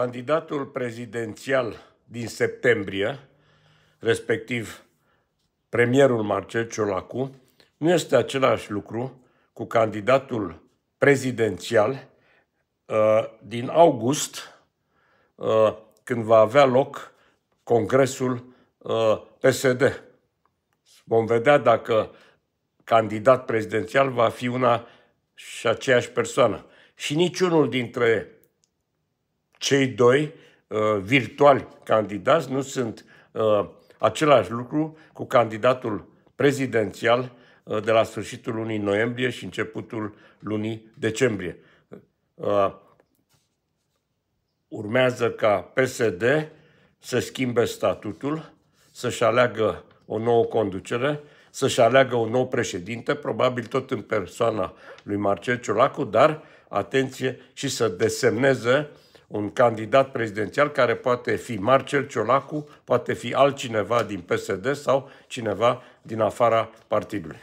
candidatul prezidențial din septembrie, respectiv premierul Marcel Ciolacu, nu este același lucru cu candidatul prezidențial uh, din august, uh, când va avea loc congresul uh, PSD. Vom vedea dacă candidat prezidențial va fi una și aceeași persoană. Și niciunul dintre cei doi uh, virtuali candidați nu sunt uh, același lucru cu candidatul prezidențial uh, de la sfârșitul lunii noiembrie și începutul lunii decembrie. Uh, urmează ca PSD să schimbe statutul, să-și aleagă o nouă conducere, să-și aleagă un nou președinte, probabil tot în persoana lui Marcel Ciolacu, dar, atenție, și să desemneze un candidat prezidențial care poate fi Marcel Ciolacu, poate fi altcineva din PSD sau cineva din afara partidului.